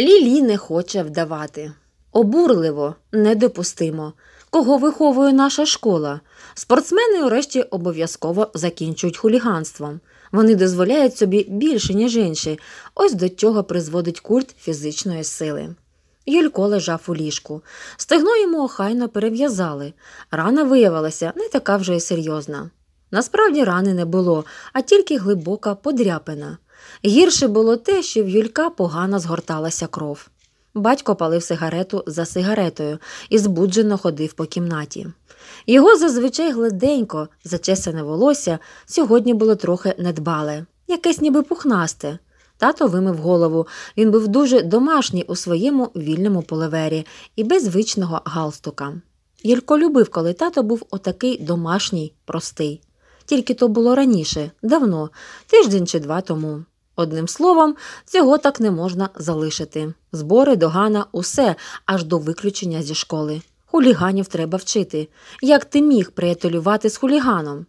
Лілі не хоче вдавати. Обурливо, недопустимо. Кого виховує наша школа? Спортсмени, врешті, обов'язково закінчують хуліганством. Вони дозволяють собі більше, ніж інші. Ось до чого призводить культ фізичної сили. Юлько лежав у ліжку. Стегно йому охайно перев'язали. Рана виявилася не така вже й серйозна. Насправді рани не було, а тільки глибока подряпина. Гірше було те, що в Юлька погано згорталася кров. Батько палив сигарету за сигаретою і збуджено ходив по кімнаті. Його зазвичай гладенько, зачесане волосся, сьогодні було трохи недбале, якесь ніби пухнасте. Тато вимив голову. Він був дуже домашній у своєму вільному полевері і без звичного галстука. Юлько любив, коли тато був отакий домашній, простий. Тільки то було раніше, давно, тиждень чи два тому. Одним словом, цього так не можна залишити. Збори, догана, усе аж до виключення зі школи. Хуліганів треба вчити. Як ти міг приятелювати з хуліганом?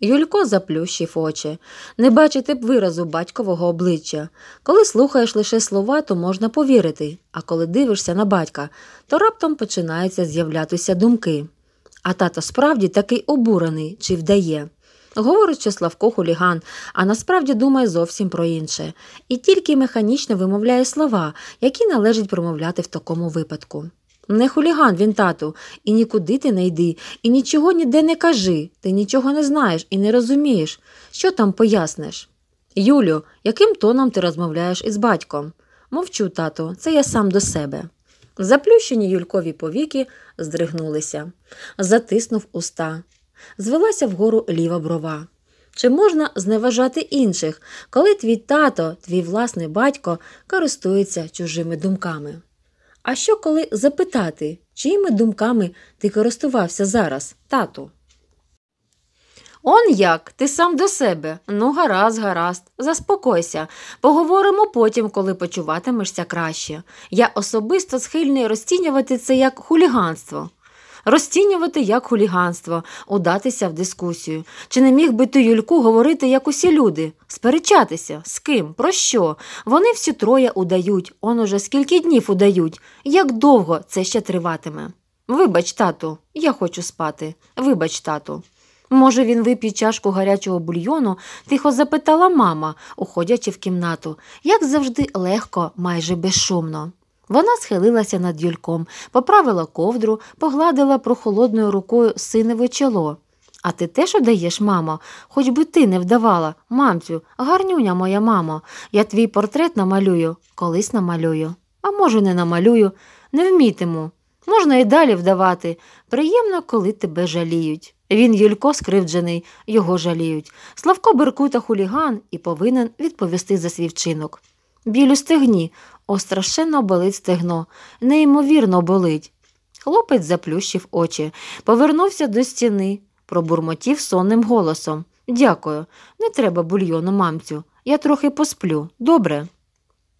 Юлько заплющив очі. Не бачити б виразу батькового обличчя. Коли слухаєш лише слова, то можна повірити, а коли дивишся на батька, то раптом починаються з'являтися думки. А тато справді такий обурений чи вдає. Говорить, що Славко хуліган, а насправді думає зовсім про інше, і тільки механічно вимовляє слова, які належить промовляти в такому випадку. Не хуліган він, тату, і нікуди ти не йди, і нічого ніде не кажи, ти нічого не знаєш і не розумієш, що там поясниш. Юлю, яким тоном ти розмовляєш із батьком? Мовчу, тату, це я сам до себе. Заплющені юлькові повіки здригнулися, затиснув уста звелася вгору ліва брова. Чи можна зневажати інших, коли твій тато, твій власний батько користується чужими думками? А що коли запитати, чиїми думками ти користувався зараз, тату? Он як, ти сам до себе. Ну, гаразд, гаразд, заспокойся. Поговоримо потім, коли почуватимешся краще. Я особисто схильний розцінювати це як хуліганство розцінювати як хуліганство, удатися в дискусію. Чи не міг би ти, Юльку, говорити, як усі люди, сперечатися, з ким, про що? Вони всі троє удають, он уже скільки днів удають, як довго це ще триватиме. Вибач, тату, я хочу спати. Вибач, тату. Може, він вип'є чашку гарячого бульйону, тихо запитала мама, уходячи в кімнату, як завжди легко, майже безшумно. Вона схилилася над юльком, поправила ковдру, погладила прохолодною рукою синеве чоло. А ти теж удаєш, мамо, хоч би ти не вдавала, мамцю, гарнюня моя мамо, я твій портрет намалюю, колись намалюю. А може, не намалюю, не вмітиму. Можна і далі вдавати. Приємно, коли тебе жаліють. Він Юлько скривджений, його жаліють. Славко Беркута хуліган і повинен відповісти за свій вчинок. Біль у стегні, острашенно болить стегно, неймовірно болить. Хлопець заплющив очі, повернувся до стіни, пробурмотів сонним голосом. Дякую, не треба бульйону, мамцю. Я трохи посплю. Добре.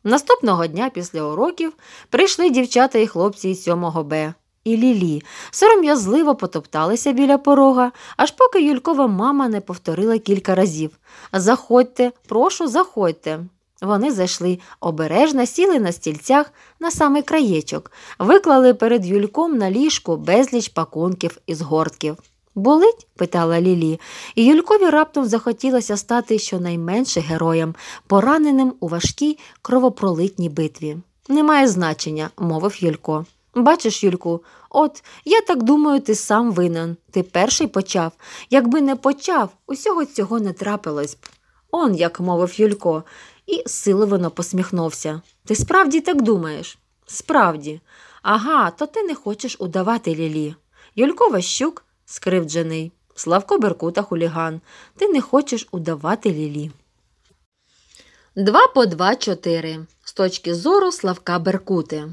Наступного дня після уроків прийшли дівчата і хлопці із 7 Б. І Лілі сором'язливо потопталися біля порога, аж поки Юлькова мама не повторила кілька разів Заходьте, прошу, заходьте. Вони зайшли обережно, сіли на стільцях на самий краєчок, виклали перед Юльком на ліжку безліч пакунків із гортків. Болить? питала Лілі, і Юлькові раптом захотілося стати щонайменше героєм, пораненим у важкій кровопролитній битві. Немає значення, мовив Юлько. Бачиш, Юльку, от я так думаю, ти сам винен. Ти перший почав. Якби не почав, усього цього не трапилось б. Он як мовив Юлько, і силовано посміхнувся. Ти справді так думаєш? Справді, ага, то ти не хочеш удавати Лілі. Юлько Ващук скривджений. Славко Беркута хуліган. Ти не хочеш удавати Лілі. Два по два чотири. З точки зору Славка Беркути.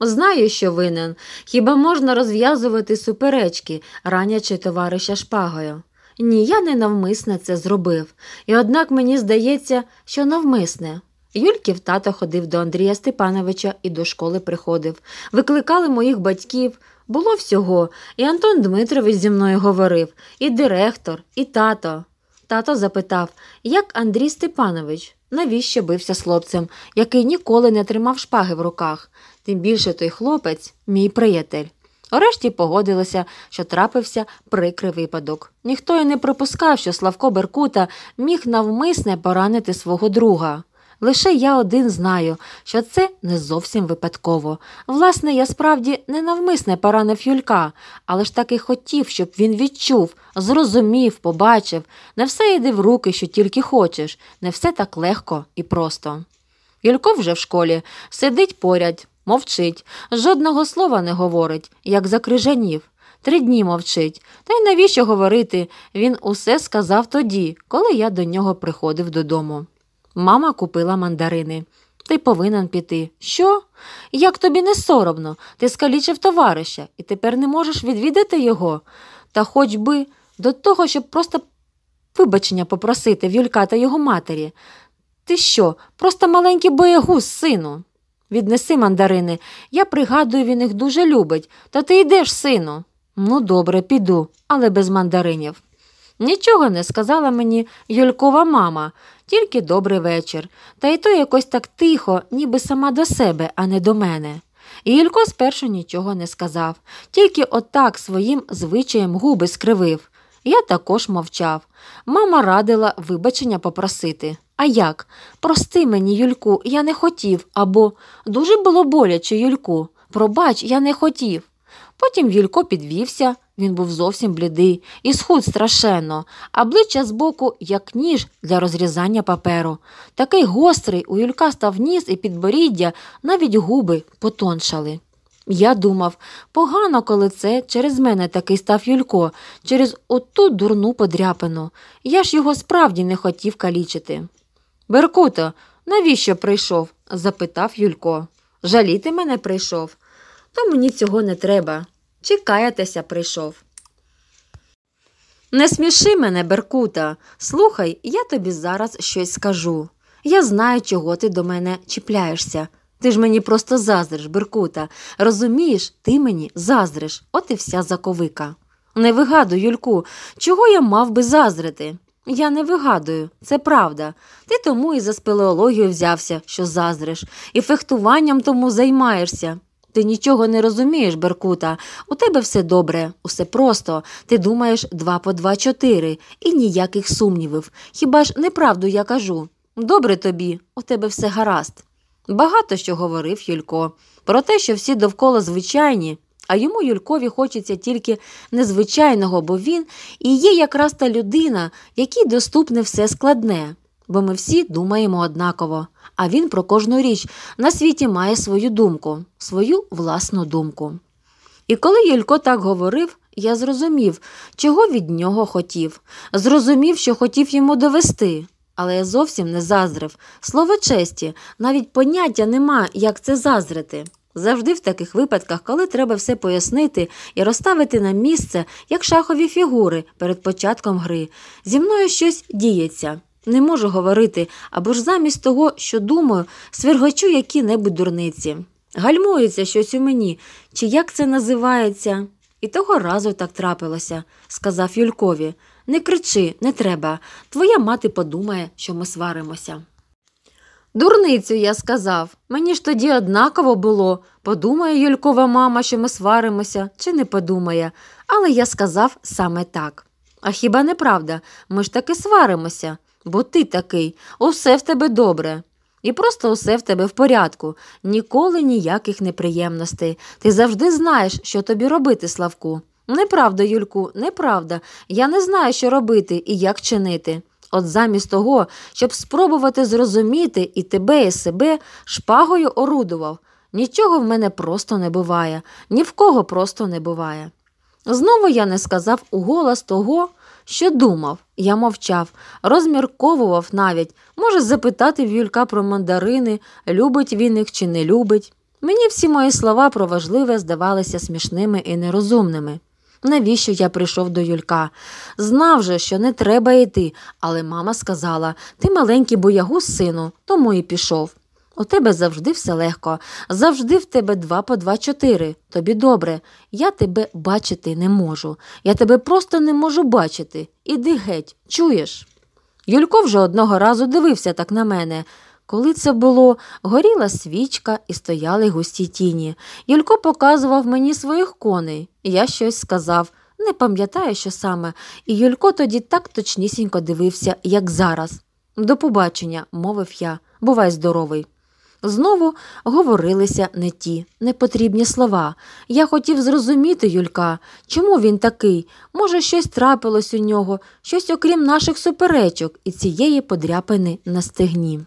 Знаю, що винен. Хіба можна розв'язувати суперечки, ранячи товариша шпагою? Ні, я не навмисне це зробив, і однак мені здається, що навмисне. Юльків тато ходив до Андрія Степановича і до школи приходив. Викликали моїх батьків. Було всього, і Антон Дмитрович зі мною говорив, і директор, і тато. Тато запитав, як Андрій Степанович, навіщо бився з хлопцем, який ніколи не тримав шпаги в руках, тим більше той хлопець, мій приятель. Орешті погодилося, що трапився прикрий випадок. Ніхто й не припускав, що Славко Беркута міг навмисне поранити свого друга. Лише я один знаю, що це не зовсім випадково. Власне, я справді не навмисне поранив Юлька, але ж таки хотів, щоб він відчув, зрозумів, побачив, не все йди в руки, що тільки хочеш, не все так легко і просто. Юлько вже в школі сидить поряд, Мовчить, жодного слова не говорить, як закрижанів. Три дні мовчить. Та й навіщо говорити? Він усе сказав тоді, коли я до нього приходив додому. Мама купила мандарини. Ти повинен піти. Що? Як тобі не соромно, ти скалічив товариша і тепер не можеш відвідати його. Та хоч би до того, щоб просто вибачення попросити в Юлька та його матері. Ти що, просто маленький боягуз, сину? Віднеси мандарини. Я пригадую, він їх дуже любить. Та ти йдеш, сину. Ну, добре, піду, але без мандаринів. Нічого не сказала мені Юлькова мама, тільки добрий вечір, та й то якось так тихо, ніби сама до себе, а не до мене. І Юлько спершу нічого не сказав, тільки отак своїм звичаєм губи скривив. Я також мовчав. Мама радила вибачення попросити. А як? Прости мені, Юльку, я не хотів, або дуже було боляче, Юльку. Пробач, я не хотів. Потім Юлько підвівся, він був зовсім блідий і схуд страшенно, а обличчя збоку, як ніж для розрізання паперу. Такий гострий у Юлька став ніс і підборіддя, навіть губи потоншали. Я думав, погано, коли це через мене такий став Юлько, через оту дурну подряпину. Я ж його справді не хотів калічити. Беркуто, навіщо прийшов? запитав Юлько. Жаліти мене прийшов, то мені цього не треба. Чекаєтеся, прийшов. Не сміши мене, Беркута. Слухай, я тобі зараз щось скажу. Я знаю, чого ти до мене чіпляєшся. Ти ж мені просто заздриш, Беркута. Розумієш, ти мені заздриш, от і вся заковика. Не вигадуй, Юльку, чого я мав би заздрити? Я не вигадую, це правда. Ти тому і за спелеологію взявся, що заздриш, і фехтуванням тому займаєшся. Ти нічого не розумієш, Беркута. У тебе все добре, усе просто. Ти думаєш два по два чотири і ніяких сумнівів. Хіба ж неправду я кажу? Добре тобі, у тебе все гаразд. Багато що говорив Юлько про те, що всі довкола звичайні, а йому Юлькові хочеться тільки незвичайного, бо він і є якраз та людина, якій доступне все складне, бо ми всі думаємо однаково. А він про кожну річ на світі має свою думку, свою власну думку. І коли Юлько так говорив, я зрозумів, чого від нього хотів, зрозумів, що хотів йому довести але я зовсім не заздрив. Слово честі, навіть поняття нема, як це заздрити. Завжди в таких випадках, коли треба все пояснити і розставити на місце, як шахові фігури перед початком гри. Зі мною щось діється. Не можу говорити або ж замість того, що думаю, свергочу які-небудь дурниці. Гальмується щось у мені, чи як це називається? І того разу так трапилося, сказав Юлькові. Не кричи, не треба. Твоя мати подумає, що ми сваримося. Дурницю я сказав. Мені ж тоді однаково було. Подумає Юлькова мама, що ми сваримося, чи не подумає, але я сказав саме так. А хіба не правда? Ми ж таки сваримося, бо ти такий, усе в тебе добре. І просто усе в тебе в порядку, ніколи ніяких неприємностей. Ти завжди знаєш, що тобі робити, Славку. Неправда, Юльку, неправда. Я не знаю, що робити і як чинити. От замість того, щоб спробувати зрозуміти і тебе, і себе, шпагою орудував. Нічого в мене просто не буває, ні в кого просто не буває. Знову я не сказав уголос того, що думав. Я мовчав, розмірковував навіть, може, запитати в Юлька про мандарини, любить він їх чи не любить. Мені всі мої слова про важливе здавалися смішними і нерозумними навіщо я прийшов до Юлька. Знав же, що не треба йти, але мама сказала ти маленький боягуз, сину, тому і пішов. У тебе завжди все легко, завжди в тебе два по два чотири. Тобі добре, я тебе бачити не можу. Я тебе просто не можу бачити. Іди геть, чуєш? Юлько вже одного разу дивився так на мене. Коли це було, горіла свічка і стояли густі тіні. Юлько показував мені своїх коней, я щось сказав. Не пам'ятаю, що саме, і Юлько тоді так точнісінько дивився, як зараз. До побачення, мовив я, бувай здоровий. Знову говорилися не ті непотрібні слова. Я хотів зрозуміти Юлька, чому він такий? Може, щось трапилось у нього, щось окрім наших суперечок і цієї подряпини на стегні.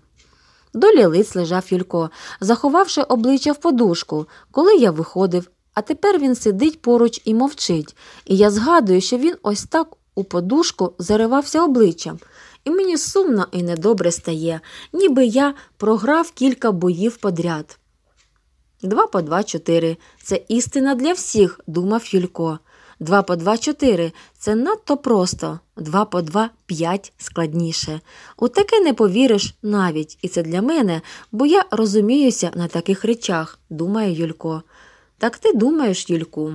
До лиць лежав Юлько, заховавши обличчя в подушку, коли я виходив, а тепер він сидить поруч і мовчить, і я згадую, що він ось так у подушку заривався обличчям. І мені сумно і недобре стає, ніби я програв кілька боїв подряд. Два по два чотири. Це істина для всіх, думав Юлько. Два по два-чотири. Це надто просто. два по два, п'ять складніше. У таке не повіриш навіть, і це для мене, бо я розуміюся на таких речах, думає Юлько. Так ти думаєш, Юльку?